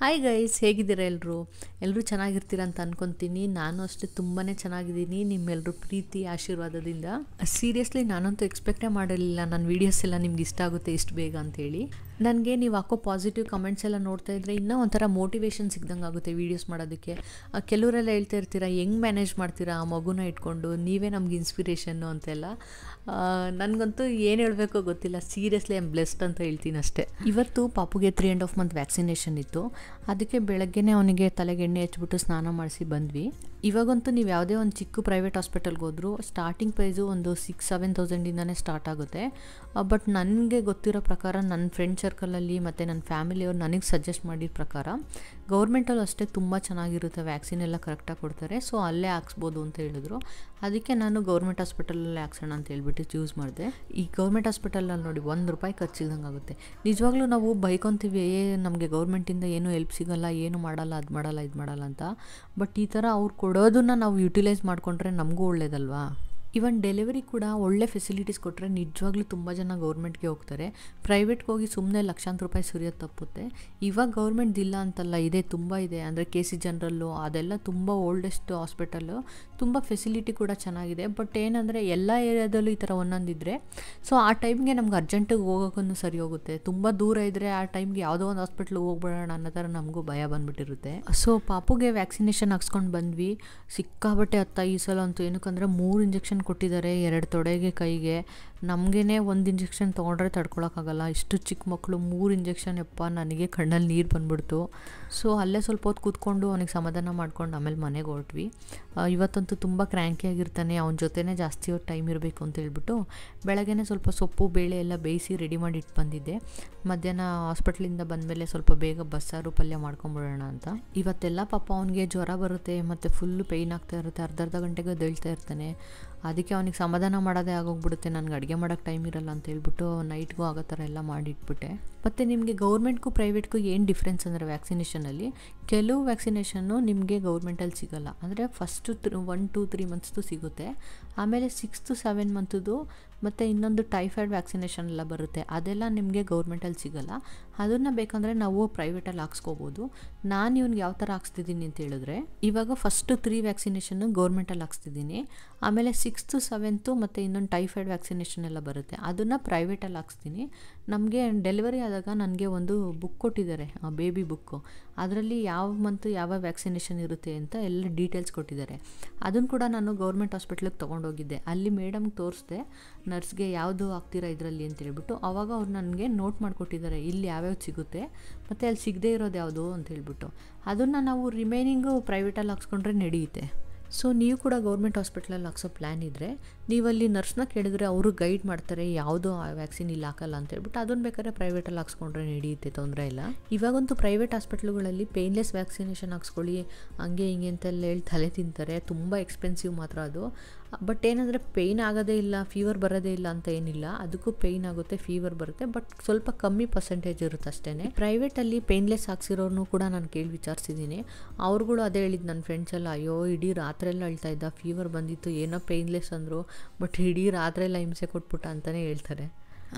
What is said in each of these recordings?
hi guys ಹೇಗಿದ್ದೀರಾ ಎಲ್ಲರೂ ಎಲ್ಲರೂ ಚೆನ್ನಾಗಿರ್ತೀರ ಅಂತ ಅನ್ಕೊಂತೀನಿ ನಾನು ಅಷ್ಟೇ ತುಂಬಾ ಚೆನ್ನಾಗಿದ್ದೀನಿ ನಿಮ್ಮೆಲ್ಲರೂ ಪ್ರೀತಿ ಆಶೀರ್ವಾದದಿಂದ ಸೀರಿಯಸ್ಲಿ ನಾನಂತೂ ಎಕ್ಸ್ಪೆಕ್ಟೇ ಮಾಡಿರಲಿಲ್ಲ ನನ್ನ ವೀಡಿಯೋಸ್ ಎಲ್ಲ ನಿಮ್ಗೆ ಇಷ್ಟ ಆಗುತ್ತೆ ಇಷ್ಟು ಬೇಗ ಅಂತೇಳಿ ನನಗೆ ನೀವು ಹಾಕೋ ಪಾಸಿಟಿವ್ ಕಮೆಂಟ್ಸ್ ಎಲ್ಲ ನೋಡ್ತಾ ಇದ್ದರೆ ಇನ್ನೂ ಒಂಥರ ಮೋಟಿವೇಶನ್ ಸಿಗ್ದಂಗೆ ಆಗುತ್ತೆ ವೀಡಿಯೋಸ್ ಮಾಡೋದಕ್ಕೆ ಕೆಲವರೆಲ್ಲ ಹೇಳ್ತಾ ಇರ್ತೀರಾ ಹೆಂಗೆ ಮ್ಯಾನೇಜ್ ಮಾಡ್ತೀರಾ ಆ ಮಗುನ ಇಟ್ಕೊಂಡು ನೀವೇ ನಮ್ಗೆ ಇನ್ಸ್ಪಿರೇಷನ್ನು ಅಂತೆಲ್ಲ ನನಗಂತೂ ಏನು ಹೇಳಬೇಕೋ ಗೊತ್ತಿಲ್ಲ ಸೀರಿಯಸ್ಲಿ ಐಮ್ ಬ್ಲೆಸ್ಡ್ ಅಂತ ಹೇಳ್ತೀನಿ ಅಷ್ಟೇ ಇವತ್ತು ಪಾಪುಗೆ three and half month vaccination ಇತ್ತು ಅದಕ್ಕೆ ಬೆಳಗ್ಗೆನೇ ಅವನಿಗೆ ತಲೆಗೆಣ್ಣೆ ಹಚ್ಬಿಟ್ಟು ಸ್ನಾನ ಮಾಡಿಸಿ ಬಂದ್ವಿ ಇವಾಗಂತೂ ನೀವು ಯಾವುದೇ ಒಂದು ಚಿಕ್ಕ ಪ್ರೈವೇಟ್ ಹಾಸ್ಪಿಟಲ್ಗೆ ಹೋದರೂ ಸ್ಟಾರ್ಟಿಂಗ್ ಪ್ರೈಸು ಒಂದು ಸಿಕ್ಸ್ ಸೆವೆನ್ ತೌಸಂಡಿಂದನೇ ಸ್ಟಾರ್ಟ್ ಆಗುತ್ತೆ ಬಟ್ ನನಗೆ ಗೊತ್ತಿರೋ ಪ್ರಕಾರ ನನ್ನ ಫ್ರೆಂಡ್ಸ್ ಸರ್ಕಲಲ್ಲಿ ಮತ್ತು ನನ್ನ ಫ್ಯಾಮಿಲಿಯವ್ರು ನನಗೆ ಸಜೆಸ್ಟ್ ಮಾಡಿದ ಪ್ರಕಾರ ಗೌರ್ಮೆಂಟಲ್ಲೂ ಅಷ್ಟೇ ತುಂಬ ಚೆನ್ನಾಗಿರುತ್ತೆ ವ್ಯಾಕ್ಸಿನ್ ಎಲ್ಲ ಕರೆಕ್ಟಾಗಿ ಕೊಡ್ತಾರೆ ಸೊ ಅಲ್ಲೇ ಹಾಕ್ಸ್ಬೋದು ಅಂತ ಹೇಳಿದ್ರು ಅದಕ್ಕೆ ನಾನು ಗೌರ್ಮೆಂಟ್ ಹಾಸ್ಪಿಟಲಲ್ಲೇ ಹಾಕ್ಸೋಣ ಅಂತ ಹೇಳ್ಬಿಟ್ಟು ಚೂಸ್ ಮಾಡಿದೆ ಈ ಗೌರ್ಮೆಂಟ್ ಹಾಸ್ಪಿಟಲಲ್ಲಿ ನೋಡಿ ಒಂದು ರೂಪಾಯಿ ಖರ್ಚಿದಂಗೆ ಆಗುತ್ತೆ ನಿಜವಾಗ್ಲೂ ನಾವು ಬೈಕೊಂತೀವಿ ಏ ನಮಗೆ ಗೌರ್ಮೆಂಟಿಂದ ಏನೂ ಹೆಲ್ಪ್ ಸಿಗಲ್ಲ ಏನು ಮಾಡಲ್ಲ ಅದು ಮಾಡಲ್ಲ ಇದು ಮಾಡಲ್ಲ ಅಂತ ಬಟ್ ಈ ಥರ ಅವ್ರು ಕೊಡೋದನ್ನು ನಾವು ಯುಟಿಲೈಸ್ ಮಾಡಿಕೊಂಡ್ರೆ ನಮಗೂ ಒಳ್ಳೇದಲ್ವಾ ಇವನ್ ಡೆಲಿವರಿ ಕೂಡ ಒಳ್ಳೆ ಫೆಸಿಲಿಟೀಸ್ ಕೊಟ್ಟರೆ ನಿಜವಾಗ್ಲೂ ತುಂಬ ಜನ ಗೌರ್ಮೆಂಟ್ಗೆ ಹೋಗ್ತಾರೆ ಪ್ರೈವೇಟ್ಗೆ ಹೋಗಿ ಸುಮ್ಮನೆ ಲಕ್ಷಾಂತರ ರೂಪಾಯಿ ಸುರಿಯೋದು ತಪ್ಪುತ್ತೆ ಇವಾಗ ಇಲ್ಲ ಅಂತಲ್ಲ ಇದೆ ತುಂಬ ಇದೆ ಅಂದರೆ ಕೆ ಸಿ ಜನರಲ್ಲು ಅದೆಲ್ಲ ತುಂಬ ಓಲ್ಡೆಸ್ಟ್ ಹಾಸ್ಪಿಟಲ್ಲು ತುಂಬ ಫೆಸಿಲಿಟಿ ಕೂಡ ಚೆನ್ನಾಗಿದೆ ಬಟ್ ಏನಂದರೆ ಎಲ್ಲ ಏರಿಯಾದಲ್ಲೂ ಈ ಥರ ಒಂದೊಂದಿದ್ರೆ ಸೊ ಆ ಟೈಮ್ಗೆ ನಮ್ಗೆ ಅರ್ಜೆಂಟಿಗೆ ಹೋಗೋಕ್ಕೂ ಸರಿ ಹೋಗುತ್ತೆ ತುಂಬ ದೂರ ಇದ್ದರೆ ಆ ಟೈಮ್ಗೆ ಯಾವುದೋ ಒಂದು ಹಾಸ್ಪಿಟ್ಲಿಗೆ ಹೋಗ್ಬಿಡೋಣ ಅನ್ನೋ ಥರ ನಮಗೂ ಭಯ ಬಂದುಬಿಟ್ಟಿರುತ್ತೆ ಸೊ ಪಾಪುಗೆ ವ್ಯಾಕ್ಸಿನೇಷನ್ ಹಾಕ್ಸ್ಕೊಂಡು ಬಂದ್ವಿ ಸಿಕ್ಕಾಬಟ್ಟೆ ಅತ್ತ ಈ ಸಲ ಅಂತೂ ಏನಕ್ಕಂದರೆ ಮೂರು ಇಂಜೆಕ್ಷನ್ ಕೊಟ್ಟಿದ್ದಾರೆ ಎರಡು ತೊಡೆಗೆ ಕೈಗೆ ನಮಗೇ ಒಂದು ಇಂಜೆಕ್ಷನ್ ತೊಗೊಂಡ್ರೆ ತಡ್ಕೊಳೋಕ್ಕಾಗಲ್ಲ ಇಷ್ಟು ಚಿಕ್ಕ ಮಕ್ಕಳು ಮೂರು ಇಂಜೆಕ್ಷನ್ ಎಪ್ಪ ನನಗೆ ಕಣ್ಣಲ್ಲಿ ನೀರು ಬಂದ್ಬಿಡ್ತು ಸೊ ಅಲ್ಲೇ ಸ್ವಲ್ಪ ಹೊತ್ತು ಕೂತ್ಕೊಂಡು ಅವನಿಗೆ ಸಮಾಧಾನ ಮಾಡ್ಕೊಂಡು ಆಮೇಲೆ ಮನೆಗೆ ಹೊರಟ್ವಿ ಇವತ್ತಂತೂ ತುಂಬ ಕ್ರ್ಯಾಂಕಿಯಾಗಿರ್ತಾನೆ ಅವನ ಜೊತೆನೇ ಜಾಸ್ತಿ ಹೊತ್ತು ಟೈಮ್ ಇರಬೇಕು ಅಂತ ಹೇಳ್ಬಿಟ್ಟು ಬೆಳಗ್ಗೆ ಸ್ವಲ್ಪ ಸೊಪ್ಪು ಬೇಳೆ ಎಲ್ಲ ಬೇಯಿಸಿ ರೆಡಿ ಮಾಡಿ ಇಟ್ಟು ಬಂದಿದ್ದೆ ಮಧ್ಯಾಹ್ನ ಹಾಸ್ಪಿಟ್ಲಿಂದ ಬಂದಮೇಲೆ ಸ್ವಲ್ಪ ಬೇಗ ಬಸ್ಸಾರು ಪಲ್ಯ ಮಾಡ್ಕೊಂಬಿಡೋಣ ಅಂತ ಇವತ್ತೆಲ್ಲ ಪಾಪ ಅವನಿಗೆ ಜ್ವರ ಬರುತ್ತೆ ಮತ್ತು ಫುಲ್ಲು ಪೇಯ್ನ್ ಆಗ್ತಾ ಇರುತ್ತೆ ಅರ್ಧ ಅರ್ಧ ಗಂಟೆಗೆ ದೇಳ್ತಾ ಇರ್ತಾನೆ ಅದಕ್ಕೆ ಅವನಿಗೆ ಸಮಾಧಾನ ಮಾಡೋದೇ ಆಗೋಗ್ಬಿಡುತ್ತೆ ನನಗೆ ಅಡುಗೆ ಮಾಡೋಕ್ಕೆ ಟೈಮ್ ಇರಲ್ಲ ಅಂತ ಹೇಳ್ಬಿಟ್ಟು ನೈಟ್ಗೂ ಆಗೋ ಥರ ಎಲ್ಲ ಮಾಡಿಟ್ಬಿಟ್ಟೆ ಮತ್ತು ನಿಮಗೆ ಗೌರ್ಮೆಂಟ್ಗೂ ಪ್ರೈವೇಟ್ಗೂ ಏನು ಡಿಫ್ರೆನ್ಸ್ ಅಂದರೆ ವ್ಯಾಕ್ಸಿನೇಷನಲ್ಲಿ ಕೆಲವು ವ್ಯಾಕ್ಸಿನೇಷನ್ನು ನಿಮಗೆ ಗೌರ್ಮೆಂಟಲ್ಲಿ ಸಿಗೋಲ್ಲ ಅಂದರೆ first three one two three ಮಂತ್ಸ್ದು ಸಿಗುತ್ತೆ ಆಮೇಲೆ ಸಿಕ್ಸ್ತು ಸೆವೆನ್ ಮಂತದ್ದು ಮತ್ತು ಇನ್ನೊಂದು ಟೈಫಾಯ್ಡ್ ವ್ಯಾಕ್ಸಿನೇಷನ್ ಎಲ್ಲ ಬರುತ್ತೆ ಅದೆಲ್ಲ ನಿಮಗೆ ಗೌರ್ಮೆಂಟಲ್ಲಿ ಸಿಗೋಲ್ಲ ಅದನ್ನು ಬೇಕಂದರೆ ನಾವು ಪ್ರೈವೇಟಲ್ಲಿ ಹಾಕ್ಸ್ಕೋಬೋದು ನಾನು ಇವ್ನಿಗೆ ಯಾವ ಥರ ಹಾಕ್ಸ್ತಿದ್ದೀನಿ ಅಂತ ಹೇಳಿದ್ರೆ ಇವಾಗ ಫಸ್ಟು ತ್ರೀ ವ್ಯಾಕ್ಸಿನೇಷನ್ನು ಗೌರ್ಮೆಂಟಲ್ಲಿ ಹಾಕ್ಸ್ತಿದ್ದೀನಿ ಆಮೇಲೆ ಸಿಕ್ಸ್ತು ಸೆವೆಂತು ಮತ್ತು ಇನ್ನೊಂದು ಟೈಫಾಯ್ಡ್ ವ್ಯಾಕ್ಸಿನೇಷನ್ ಎಲ್ಲ ಬರುತ್ತೆ ಅದನ್ನು ಪ್ರೈವೇಟಲ್ಲಿ ಹಾಕ್ಸ್ತೀನಿ ನಮಗೆ ಡೆಲಿವರಿ ಆದಾಗ ನನಗೆ ಒಂದು ಬುಕ್ ಕೊಟ್ಟಿದ್ದಾರೆ ಆ ಬೇಬಿ ಬುಕ್ಕು ಅದರಲ್ಲಿ ಯಾವ ಮಂತ್ ಯಾವ ವ್ಯಾಕ್ಸಿನೇಷನ್ ಇರುತ್ತೆ ಅಂತ ಎಲ್ಲ ಡೀಟೇಲ್ಸ್ ಕೊಟ್ಟಿದ್ದಾರೆ ಅದನ್ನು ಕೂಡ ನಾನು ಗೌರ್ಮೆಂಟ್ ಹಾಸ್ಪಿಟ್ಲಿಗೆ ತೊಗೊಂಡೋಗಿದ್ದೆ ಅಲ್ಲಿ ಮೇಡಮ್ಗೆ ತೋರಿಸ್ದೆ ನರ್ಸ್ಗೆ ಯಾವುದು ಆಗ್ತೀರಾ ಇದರಲ್ಲಿ ಅಂತೇಳ್ಬಿಟ್ಟು ಆವಾಗ ಅವ್ರು ನನಗೆ ನೋಟ್ ಮಾಡಿಕೊಟ್ಟಿದ್ದಾರೆ ಇಲ್ಲಿ ಯಾವ್ಯಾವ್ದು ಸಿಗುತ್ತೆ ಮತ್ತು ಅಲ್ಲಿ ಸಿಗದೇ ಇರೋದು ಯಾವುದು ಅಂತ ಹೇಳ್ಬಿಟ್ಟು ಅದನ್ನು ನಾವು ರಿಮೈನಿಂಗು ಪ್ರೈವೇಟಲ್ಲಿ ಹಾಕ್ಸ್ಕೊಂಡ್ರೆ ನಡೆಯುತ್ತೆ ಸೊ ನೀವು ಕೂಡ ಗೌರ್ಮೆಂಟ್ ಹಾಸ್ಪಿಟ್ಲಲ್ಲಿ ಹಾಕ್ಸೋ ಪ್ಲ್ಯಾನ್ ಇದ್ದರೆ ನೀವು ಅಲ್ಲಿ ನರ್ಸ್ನ ಕೇಳಿದರೆ ಅವರು ಗೈಡ್ ಮಾಡ್ತಾರೆ ಯಾವುದು ಆ ವ್ಯಾಕ್ಸಿನ್ ಇಲ್ಲಿ ಹಾಕಲ್ಲ ಅಂತ ಹೇಳ್ಬಿಟ್ಟು ಅದನ್ನು ಬೇಕಾದ್ರೆ ಪ್ರೈವೇಟಲ್ಲಿ ಹಾಕ್ಸ್ಕೊಂಡ್ರೆ ನಡೆಯುತ್ತೆ ತೊಂದರೆ ಇಲ್ಲ ಇವಾಗಂತೂ ಪ್ರೈವೇಟ್ ಹಾಸ್ಪಿಟ್ಲ್ಗಳಲ್ಲಿ ಪೇನ್ಲೆಸ್ ವ್ಯಾಕ್ಸಿನೇಷನ್ ಹಾಕ್ಸ್ಕೊಳ್ಳಿ ಹಂಗೆ ಹಿಂಗೆ ಅಂತೆಲ್ಲ ಹೇಳಿ ತಲೆ ತಿಂತಾರೆ ತುಂಬ ಎಕ್ಸ್ಪೆನ್ಸಿವ್ ಮಾತ್ರ ಅದು ಬಟ್ ಏನಂದರೆ ಪೇಯ್ನ್ ಆಗೋದೇ ಇಲ್ಲ ಫೀವರ್ ಬರೋದೇ ಇಲ್ಲ ಅಂತ ಏನಿಲ್ಲ ಅದಕ್ಕೂ ಪೇಯ್ನ್ ಆಗುತ್ತೆ ಫೀವರ್ ಬರುತ್ತೆ ಬಟ್ ಸ್ವಲ್ಪ ಕಮ್ಮಿ ಪರ್ಸೆಂಟೇಜ್ ಇರುತ್ತೆ ಅಷ್ಟೇ ಪ್ರೈವೇಟಲ್ಲಿ ಪೇಯ್ನ್ಲೆಸ್ ಹಾಕ್ಸಿರೋನು ಕೂಡ ನಾನು ಕೇಳಿ ವಿಚಾರಿಸಿದ್ದೀನಿ ಅವ್ರುಗಳು ಅದೇ ಹೇಳಿದ್ದು ನನ್ನ ಫ್ರೆಂಡ್ಸ್ ಅಯ್ಯೋ ಇಡೀ ರಾತ್ರೆಲ್ಲ ಅಳ್ತಾ ಇದ್ದ ಫೀವರ್ ಬಂದಿತ್ತು ಏನೋ ಪೇನ್ಲೆಸ್ ಅಂದರು ಬಟ್ ಇಡೀ ರಾತ್ರೆಲ್ಲ ಹಿಂಸೆ ಕೊಟ್ಬಿಟ್ಟ ಅಂತಲೇ ಹೇಳ್ತಾರೆ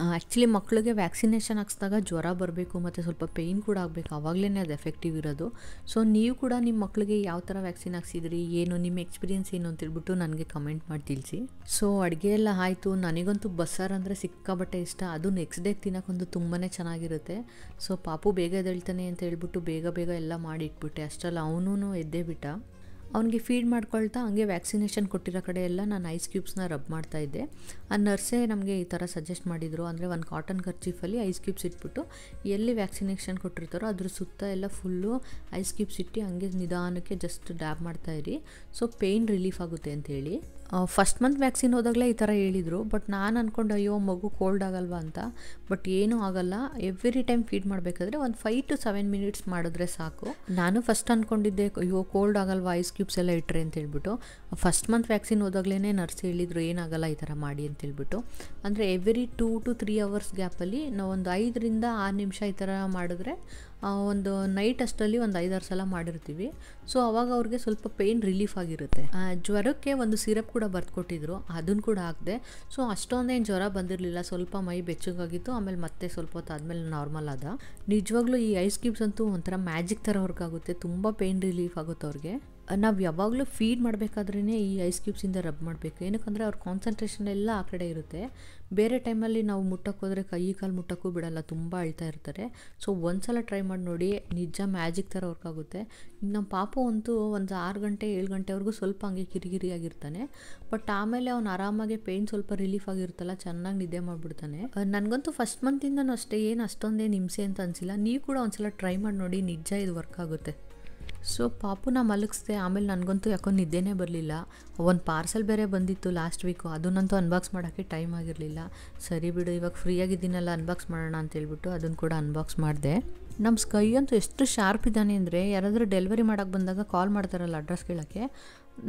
ಆ್ಯಕ್ಚುಲಿ ಮಕ್ಕಳಿಗೆ ವ್ಯಾಕ್ಸಿನೇಷನ್ ಹಾಕ್ಸಿದಾಗ ಜ್ವರ ಬರಬೇಕು ಮತ್ತು ಸ್ವಲ್ಪ ಪೇಯ್ನ್ ಕೂಡ ಆಗಬೇಕು ಆವಾಗಲೇ ಅದು ಎಫೆಕ್ಟಿವ್ ಇರೋದು ಸೊ ನೀವು ಕೂಡ ನಿಮ್ಮ ಮಕ್ಕಳಿಗೆ ಯಾವ ಥರ ವ್ಯಾಕ್ಸಿನ್ ಹಾಕ್ಸಿದ್ರಿ ಏನು ನಿಮ್ಮ ಎಕ್ಸ್ಪೀರಿಯೆನ್ಸ್ ಏನು ಅಂತೇಳ್ಬಿಟ್ಟು ನನಗೆ ಕಮೆಂಟ್ ಮಾಡಿ ತಿಳಿಸಿ ಸೊ ಅಡುಗೆ ಎಲ್ಲ ಆಯಿತು ನನಗಂತೂ ಬಸ್ಸಾರು ಅಂದರೆ ಸಿಕ್ಕಾಬಟ್ಟೆ ಇಷ್ಟ ಅದು ನೆಕ್ಸ್ಟ್ ಡೇ ತಿನ್ನೋಕ್ಕೊಂದು ತುಂಬಾ ಚೆನ್ನಾಗಿರುತ್ತೆ ಸೊ ಪಾಪು ಬೇಗ ಎದ್ದೇಳ್ತಾನೆ ಅಂತ ಹೇಳ್ಬಿಟ್ಟು ಬೇಗ ಬೇಗ ಎಲ್ಲ ಮಾಡಿಟ್ಬಿಟ್ಟೆ ಅಷ್ಟರಲ್ಲಿ ಅವನೂ ಎದ್ದೇ ಬಿಟ್ಟ ಅವನಿಗೆ ಫೀಡ್ ಮಾಡ್ಕೊಳ್ತಾ ಹಂಗೆ ವ್ಯಾಕ್ಸಿನೇಷನ್ ಕೊಟ್ಟಿರೋ ಕಡೆ ಎಲ್ಲ ನಾನು ಐಸ್ ಕ್ಯೂಬ್ಸ್ನ ರಬ್ ಮಾಡ್ತಾ ಇದ್ದೆ ಆ ನರ್ಸೇ ನಮಗೆ ಈ ಥರ ಸಜೆಸ್ಟ್ ಮಾಡಿದರು ಅಂದರೆ ಒಂದು ಕಾಟನ್ ಖರ್ಚೀಫಲ್ಲಿ ಐಸ್ ಕ್ಯೂಬ್ಸ್ ಇಟ್ಬಿಟ್ಟು ಎಲ್ಲಿ ವ್ಯಾಕ್ಸಿನೇಷನ್ ಕೊಟ್ಟಿರ್ತಾರೋ ಅದ್ರ ಸುತ್ತ ಎಲ್ಲ ಫುಲ್ಲು ಐಸ್ ಕ್ಯೂಬ್ಸ್ ಇಟ್ಟು ಹಂಗೆ ನಿಧಾನಕ್ಕೆ ಜಸ್ಟ್ ಡ್ಯಾಬ್ ಮಾಡ್ತಾಯಿರಿ ಸೊ ಪೇಯ್ನ್ ರಿಲೀಫ್ ಆಗುತ್ತೆ ಅಂಥೇಳಿ ಫಸ್ಟ್ ಮಂತ್ ವ್ಯಾಕ್ಸಿನ್ ಹೋದಾಗಲೇ ಈ ಥರ ಹೇಳಿದರು ಬಟ್ ನಾನು ಅಂದ್ಕೊಂಡು ಅಯ್ಯೋ ಮಗು ಕೋಲ್ಡ್ ಆಗಲ್ವಾ ಅಂತ ಬಟ್ ಏನೂ ಆಗಲ್ಲ ಎವ್ರಿ ಟೈಮ್ ಫೀಡ್ ಮಾಡಬೇಕಾದ್ರೆ ಒಂದು ಫೈವ್ ಟು ಸೆವೆನ್ ಮಿನಿಟ್ಸ್ ಮಾಡಿದ್ರೆ ಸಾಕು ನಾನು ಫಸ್ಟ್ ಅಂದ್ಕೊಂಡಿದ್ದೆ ಅಯ್ಯೋ ಕೋಲ್ಡ್ ಆಗಲ್ವಾ ಐಸ್ ಕ್ಯೂಬ್ಸ್ ಎಲ್ಲ ಇಟ್ಟರೆ ಅಂತ ಹೇಳ್ಬಿಟ್ಟು ಫಸ್ಟ್ ಮಂತ್ ವ್ಯಾಕ್ಸಿನ್ ಹೋದಾಗಲೇ ನರ್ಸ್ ಹೇಳಿದರು ಏನಾಗಲ್ಲ ಈ ಥರ ಮಾಡಿ ಅಂತ ಹೇಳ್ಬಿಟ್ಟು ಅಂದರೆ every two to three hours ಗ್ಯಾಪಲ್ಲಿ ನಾವು ಒಂದು ಐದರಿಂದ ಆರು ನಿಮಿಷ ಈ ಥರ ಮಾಡಿದ್ರೆ ಒಂದು ನೈಟ್ ಅಷ್ಟರಲ್ಲಿ ಒಂದು ಐದಾರು ಸಲ ಮಾಡಿರ್ತೀವಿ ಸೊ ಅವಾಗ ಅವ್ರಿಗೆ ಸ್ವಲ್ಪ ಪೇಯ್ನ್ ರಿಲೀಫ್ ಆಗಿರುತ್ತೆ ಜ್ವರಕ್ಕೆ ಒಂದು ಸಿರಪ್ ಕೂಡ ಬರ್ದುಕೊಟ್ಟಿದ್ರು ಅದನ್ನು ಕೂಡ ಹಾಕಿದೆ ಸೊ ಅಷ್ಟೊಂದೇನು ಜ್ವರ ಬಂದಿರಲಿಲ್ಲ ಸ್ವಲ್ಪ ಮೈ ಬೆಚ್ಚಗಾಗಿತ್ತು ಆಮೇಲೆ ಮತ್ತೆ ಸ್ವಲ್ಪ ಹೊತ್ತು ಆದಮೇಲೆ ನಾರ್ಮಲ್ ಆದ ನಿಜವಾಗ್ಲೂ ಈ ಐಸ್ ಕ್ಯೂಬ್ಸ್ ಅಂತೂ ಒಂಥರ ಮ್ಯಾಜಿಕ್ ಥರ ವರ್ಕ್ ಆಗುತ್ತೆ ತುಂಬ ಪೇಯ್ನ್ ರಿಲೀಫ್ ಆಗುತ್ತೆ ಅವ್ರಿಗೆ ನಾವು ಯಾವಾಗಲೂ ಫೀಡ್ ಮಾಡಬೇಕಾದ್ರೇ ಈ ಐಸ್ ಕ್ಯೂಬ್ಸಿಂದ ರಬ್ ಮಾಡಬೇಕು ಏನಕ್ಕಂದರೆ ಅವ್ರ ಕಾನ್ಸಂಟ್ರೇಷನ್ ಎಲ್ಲ ಆ ಕಡೆ ಇರುತ್ತೆ ಬೇರೆ ಟೈಮಲ್ಲಿ ನಾವು ಮುಟ್ಟಕ್ಕೆ ಹೋದರೆ ಕೈ ಕಾಲು ಮುಟ್ಟಕ್ಕೂ ಬಿಡಲ್ಲ ತುಂಬ ಅಳ್ತಾ ಇರ್ತಾರೆ ಸೊ ಒಂದು ಸಲ ಟ್ರೈ ಮಾಡಿ ನೋಡಿ ನಿಜ ಮ್ಯಾಜಿಕ್ ಥರ ವರ್ಕ್ ಆಗುತ್ತೆ ನಮ್ಮ ಪಾಪು ಅಂತೂ ಒಂದು ಆರು ಗಂಟೆ ಏಳು ಗಂಟೆವರೆಗೂ ಸ್ವಲ್ಪ ಹಂಗೆ ಕಿರಿಕಿರಿಯಾಗಿರ್ತಾನೆ ಬಟ್ ಆಮೇಲೆ ಅವ್ನು ಆರಾಮಾಗಿ ಪೇಯ್ನ್ ಸ್ವಲ್ಪ ರಿಲೀಫ್ ಆಗಿರುತ್ತಲ್ಲ ಚೆನ್ನಾಗಿ ನಿದ್ದೆ ಮಾಡಿಬಿಡ್ತಾನೆ ನನಗಂತೂ ಫಸ್ಟ್ ಮಂತಿಂದನೂ ಅಷ್ಟೇ ಏನು ಅಷ್ಟೊಂದೇನು ಹಿಂಸೆ ಅಂತ ಅನಿಸಿಲ್ಲ ನೀವು ಕೂಡ ಒಂದ್ಸಲ ಟ್ರೈ ಮಾಡಿ ನೋಡಿ ನಿಜ ಇದು ವರ್ಕ್ ಆಗುತ್ತೆ ಸೊ ಪಾಪುನ ಮಲಗಿಸ್ದೆ ಆಮೇಲೆ ನನಗಂತೂ ಯಾಕೋ ನಿದ್ದೆನೇ ಬರಲಿಲ್ಲ ಒಂದು ಪಾರ್ಸಲ್ ಬೇರೆ ಬಂದಿತ್ತು ಲಾಸ್ಟ್ ವೀಕು ಅದನ್ನಂತೂ ಅನ್ಬಾಕ್ಸ್ ಮಾಡೋಕ್ಕೆ ಟೈಮ್ ಆಗಿರಲಿಲ್ಲ ಸರಿ ಬಿಡು ಇವಾಗ ಫ್ರೀಯಾಗಿದ್ದೀನಲ್ಲ ಅನ್ಬಾಕ್ಸ್ ಮಾಡೋಣ ಅಂತ ಹೇಳ್ಬಿಟ್ಟು ಅದನ್ನು ಕೂಡ ಅನ್ಬಾಕ್ಸ್ ಮಾಡಿದೆ ನಮ್ಮ ಸ್ಕೈ ಅಂತೂ ಎಷ್ಟು ಶಾರ್ಪ್ ಇದ್ದಾನೆ ಅಂದರೆ ಯಾರಾದರೂ ಡೆಲಿವರಿ ಮಾಡೋಕ್ಕೆ ಬಂದಾಗ ಕಾಲ್ ಮಾಡ್ತಾರಲ್ಲ ಅಡ್ರೆಸ್ ಕೇಳೋಕ್ಕೆ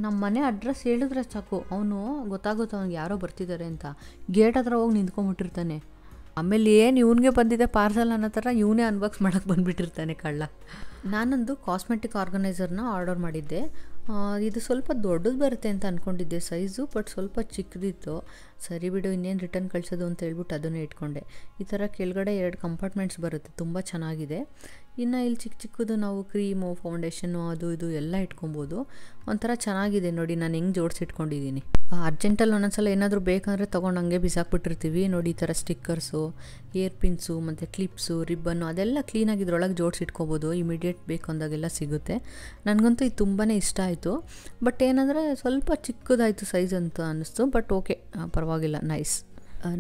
ನಮ್ಮ ಮನೆ ಅಡ್ರೆಸ್ ಹೇಳಿದ್ರೆ ಸಾಕು ಅವನು ಗೊತ್ತಾಗುತ್ತೆ ಅವ್ನಿಗೆ ಯಾರೋ ಬರ್ತಿದ್ದಾರೆ ಅಂತ ಗೇಟ್ ಹತ್ರ ಹೋಗಿ ನಿಂತ್ಕೊಂಡ್ಬಿಟ್ಟಿರ್ತಾನೆ ಆಮೇಲೆ ಏನು ಇವನಿಗೆ ಬಂದಿದೆ ಪಾರ್ಸಲ್ ಅನ್ನೋ ಥರ ಇವನೇ ಅನ್ಬಾಕ್ಸ್ ಮಾಡೋಕ್ಕೆ ಬಂದುಬಿಟ್ಟಿರ್ತಾನೆ ಕಳ್ಳ ನಾನೊಂದು ಕಾಸ್ಮೆಟಿಕ್ ಆರ್ಗನೈಸರ್ನ ಆರ್ಡರ್ ಮಾಡಿದ್ದೆ ಇದು ಸ್ವಲ್ಪ ದೊಡ್ಡದು ಬರುತ್ತೆ ಅಂತ ಅಂದ್ಕೊಂಡಿದ್ದೆ ಸೈಜು ಬಟ್ ಸ್ವಲ್ಪ ಚಿಕ್ಕದಿತ್ತು ಸರಿ ಬಿಡು ಇನ್ನೇನು ರಿಟರ್ನ್ ಕಳಿಸೋದು ಅಂತ ಹೇಳ್ಬಿಟ್ಟು ಅದನ್ನೇ ಇಟ್ಕೊಂಡೆ ಈ ಥರ ಕೆಳಗಡೆ ಎರಡು ಕಂಪಾರ್ಟ್ಮೆಂಟ್ಸ್ ಬರುತ್ತೆ ತುಂಬ ಚೆನ್ನಾಗಿದೆ ಇನ್ನು ಇಲ್ಲಿ ಚಿಕ್ಕ ಚಿಕ್ಕದು ನಾವು ಕ್ರೀಮು ಫೌಂಡೇಶನ್ನು ಅದು ಇದು ಎಲ್ಲ ಇಟ್ಕೊಬೋದು ಒಂಥರ ಚೆನ್ನಾಗಿದೆ ನೋಡಿ ನಾನು ಹೆಂಗೆ ಜೋಡಿಸಿಟ್ಕೊಂಡಿದ್ದೀನಿ ಅರ್ಜೆಂಟಲ್ಲಿ ಒಂದೊಂದ್ಸಲ ಏನಾದರೂ ಬೇಕಂದರೆ ತೊಗೊಂಡು ಹಂಗೆ ಬಿಸಾಕ್ಬಿಟ್ಟಿರ್ತೀವಿ ನೋಡಿ ಈ ಥರ ಸ್ಟಿಕ್ಕರ್ಸು ಇಯರ್ಪಿನ್ಸು ಮತ್ತು ಕ್ಲಿಪ್ಸು ರಿಬ್ಬನ್ನು ಅದೆಲ್ಲ ಕ್ಲೀನಾಗಿ ಇದ್ರೊಳಗೆ ಜೋಡಿಸಿಟ್ಕೋಬೋದು ಇಮಿಡಿಯೇಟ್ ಬೇಕು ಅಂದಾಗೆಲ್ಲ ಸಿಗುತ್ತೆ ನನಗಂತೂ ಇದು ತುಂಬಾ ಇಷ್ಟ ಆಯಿತು ಬಟ್ ಏನಂದರೆ ಸ್ವಲ್ಪ ಚಿಕ್ಕದಾಯಿತು ಸೈಜ್ ಅಂತ ಅನ್ನಿಸ್ತು ಬಟ್ ಓಕೆ ಪರವಾಗಿಲ್ಲ ನೈಸ್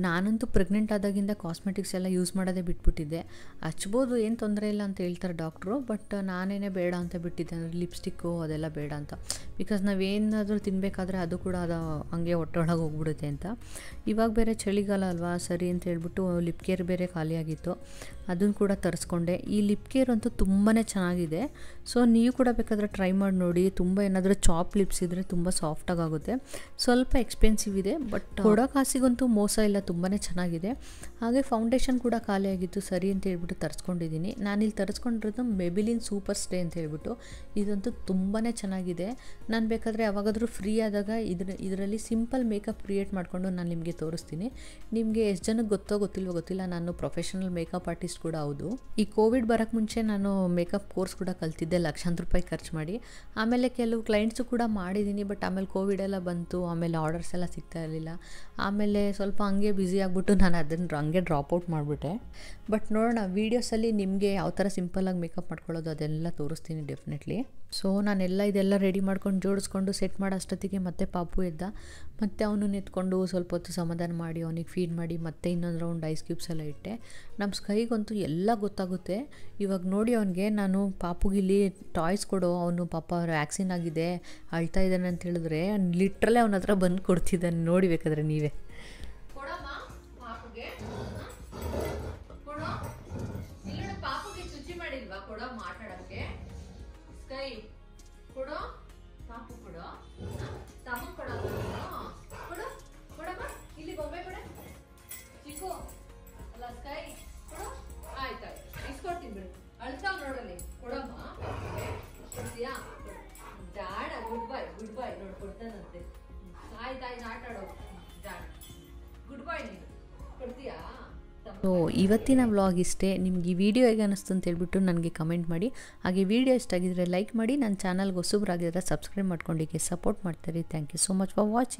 ನಾನಂತೂ ಪ್ರೆಗ್ನೆಂಟ್ ಆದಾಗಿಂದ ಕಾಸ್ಮೆಟಿಕ್ಸ್ ಎಲ್ಲ ಯೂಸ್ ಮಾಡೋದೇ ಬಿಟ್ಬಿಟ್ಟಿದ್ದೆ ಹಚ್ಬೋದು ಏನು ತೊಂದರೆ ಇಲ್ಲ ಅಂತ ಹೇಳ್ತಾರೆ ಡಾಕ್ಟ್ರು ಬಟ್ ನಾನೇನೇ ಬೇಡ ಅಂತ ಬಿಟ್ಟಿದ್ದೆ ಅಂದರೆ ಲಿಪ್ಸ್ಟಿಕ್ಕು ಅದೆಲ್ಲ ಬೇಡ ಅಂತ ಬಿಕಾಸ್ ನಾವೇನಾದರೂ ತಿನ್ನಬೇಕಾದ್ರೆ ಅದು ಕೂಡ ಅದು ಹಂಗೆ ಒಟ್ಟೊಳಗೆ ಹೋಗ್ಬಿಡುತ್ತೆ ಅಂತ ಇವಾಗ ಬೇರೆ ಚಳಿಗಾಲ ಅಲ್ವಾ ಸರಿ ಅಂತ ಹೇಳ್ಬಿಟ್ಟು ಲಿಪ್ ಕೇರ್ ಬೇರೆ ಖಾಲಿಯಾಗಿತ್ತು ಅದನ್ನು ಕೂಡ ತರಿಸ್ಕೊಂಡೆ ಈ ಲಿಪ್ ಕೇರ್ ಅಂತೂ ತುಂಬಾ ಚೆನ್ನಾಗಿದೆ ಸೊ ನೀವು ಕೂಡ ಬೇಕಾದರೆ ಟ್ರೈ ಮಾಡಿ ನೋಡಿ ತುಂಬ ಏನಾದರೂ ಚಾಪ್ ಲಿಪ್ಸ್ ಇದ್ದರೆ ತುಂಬ ಸಾಫ್ಟಾಗಿ ಆಗುತ್ತೆ ಸ್ವಲ್ಪ ಎಕ್ಸ್ಪೆನ್ಸಿವ್ ಇದೆ ಬಟ್ ಕೊಡೋ ಕಾಸಿಗಂತೂ ಮೋಸ ಎಲ್ಲ ತುಂಬಾ ಚೆನ್ನಾಗಿದೆ ಹಾಗೆ ಫೌಂಡೇಶನ್ ಕೂಡ ಆಗಿತ್ತು ಸರಿ ಅಂತ ಹೇಳ್ಬಿಟ್ಟು ತರಿಸ್ಕೊಂಡಿದ್ದೀನಿ ಇಲ್ಲಿ ತರಿಸ್ಕೊಂಡಿರೋದು ಮೆಬಿಲಿನ್ ಸೂಪರ್ ಸ್ಟೇ ಅಂತ ಹೇಳ್ಬಿಟ್ಟು ಇದಂತೂ ತುಂಬಾ ಚೆನ್ನಾಗಿದೆ ನಾನು ಬೇಕಾದರೆ ಯಾವಾಗಾದರೂ ಫ್ರೀ ಆದಾಗ ಇದ್ರ ಇದರಲ್ಲಿ ಸಿಂಪಲ್ ಮೇಕಪ್ ಕ್ರಿಯೇಟ್ ಮಾಡಿಕೊಂಡು ನಾನು ನಿಮಗೆ ತೋರಿಸ್ತೀನಿ ನಿಮಗೆ ಎಷ್ಟು ಜನಕ್ಕೆ ಗೊತ್ತೋ ಗೊತ್ತಿಲ್ವೋ ಗೊತ್ತಿಲ್ಲ ನಾನು ಪ್ರೊಫೆಷನಲ್ ಮೇಕಪ್ ಆರ್ಟಿಸ್ಟ್ ಕೂಡ ಹೌದು ಈ ಕೋವಿಡ್ ಬರೋಕ್ಕೆ ಮುಂಚೆ ನಾನು ಮೇಕಪ್ ಕೋರ್ಸ್ ಕೂಡ ಕಲ್ತಿದ್ದೆ ಲಕ್ಷಾಂತರ ರೂಪಾಯಿ ಖರ್ಚು ಮಾಡಿ ಆಮೇಲೆ ಕೆಲವು ಕ್ಲೈಂಟ್ಸು ಕೂಡ ಮಾಡಿದ್ದೀನಿ ಬಟ್ ಆಮೇಲೆ ಕೋವಿಡ್ ಎಲ್ಲ ಬಂತು ಆಮೇಲೆ ಆರ್ಡರ್ಸ್ ಎಲ್ಲ ಸಿಗ್ತಾ ಇರಲಿಲ್ಲ ಆಮೇಲೆ ಸ್ವಲ್ಪ ಹಂಗೆ ಬ್ಯುಸಿ ಆಗಿಬಿಟ್ಟು ನಾನು ಅದನ್ನು ಹಂಗೆ ಡ್ರಾಪ್ಔಟ್ ಮಾಡಿಬಿಟ್ಟೆ ಬಟ್ ನೋಡೋಣ ವೀಡಿಯೋಸಲ್ಲಿ ನಿಮಗೆ ಯಾವ ಥರ ಸಿಂಪಲಾಗಿ ಮೇಕಪ್ ಮಾಡ್ಕೊಳ್ಳೋದು ಅದೆಲ್ಲ ತೋರಿಸ್ತೀನಿ ಡೆಫಿನೆಟ್ಲಿ ಸೊ ನಾನೆಲ್ಲ ಇದೆಲ್ಲ ರೆಡಿ ಮಾಡ್ಕೊಂಡು ಜೋಡಿಸ್ಕೊಂಡು ಸೆಟ್ ಮಾಡೋ ಅಷ್ಟೊತ್ತಿಗೆ ಮತ್ತೆ ಪಾಪು ಇದ್ದ ಮತ್ತು ಅವನು ನಿಂತ್ಕೊಂಡು ಸ್ವಲ್ಪ ಹೊತ್ತು ಸಮಾಧಾನ ಮಾಡಿ ಅವನಿಗೆ ಫೀಡ್ ಮಾಡಿ ಮತ್ತೆ ಇನ್ನೊಂದು ರೌಂಡ್ ಐಸ್ ಕ್ಯೂಬ್ಸ್ ಎಲ್ಲ ಇಟ್ಟೆ ನಮ್ಮ ಸ್ಕೈಗಂತೂ ಎಲ್ಲ ಗೊತ್ತಾಗುತ್ತೆ ಇವಾಗ ನೋಡಿ ಅವನಿಗೆ ನಾನು ಪಾಪುಗಿಲ್ಲಿ ಟಾಯ್ಸ್ ಕೊಡು ಅವನು ಪಾಪ ವ್ಯಾಕ್ಸಿನ್ ಆಗಿದೆ ಅಳ್ತಾ ಇದ್ದಾನೆ ಅಂತ ಹೇಳಿದ್ರೆ ಲಿಟ್ರಲ್ಲೇ ಅವನ ಹತ್ರ ಬಂದು ಕೊಡ್ತಿದ್ದಾನೆ ನೋಡಿಬೇಕಾದ್ರೆ ನೀವೇ ಕೊಡು ಪಾಪು ಕೊಡು ತಮ್ಮ ಕೊಡು ಕೊಡು ಕೊಡಮ್ಮ ಇಲ್ಲಿ ಬೊಂಬೆ ಕೊಡ ಚಿಕ್ಕು ಅಲ್ಲ ಸ್ಕೈ ಕೊಡು ಆಯ್ತಾಯ್ತು ಇಸ್ಕೊಡ್ತೀನಿ ಬಿಡು ಅಳ್ತಾವ್ ನೋಡಲ್ಲಿ ಕೊಡಮ್ಮ ಇದೆಯಾ ಡಾಡ ಗುಡ್ ಬಾಯ್ ಗುಡ್ ಬಾಯ್ ನೋಡಿ ಕೊಡ್ತಾನಂತೆ ಆಯ್ತಾಯ್ತು ಆಟ ಆಡೋ ಡಾಡ ಗುಡ್ ಬಾಯ್ ನೀನು ಕೊಡ್ತೀಯಾ ಸೊ ಇವತ್ತಿನ ವ್ಲಾಗ್ ಇಷ್ಟೇ ನಿಮ್ಗೆ ಈ ವಿಡಿಯೋ ಹೇಗೆ ಅನ್ನಿಸ್ತು ಅಂತ ಹೇಳ್ಬಿಟ್ಟು ನನಗೆ ಕಮೆಂಟ್ ಮಾಡಿ ಹಾಗೆ ವಿಡಿಯೋ ಆಗಿದ್ರೆ ಲೈಕ್ ಮಾಡಿ ನನ್ನ ಚಾನಲ್ಗೆ ಆಗಿದ್ರೆ ಸಬ್ಸ್ಕ್ರೈಬ್ ಮಾಡ್ಕೊಂಡಿಗೆ ಸಪೋರ್ಟ್ ಮಾಡ್ತಾರೆ thank you so much for watching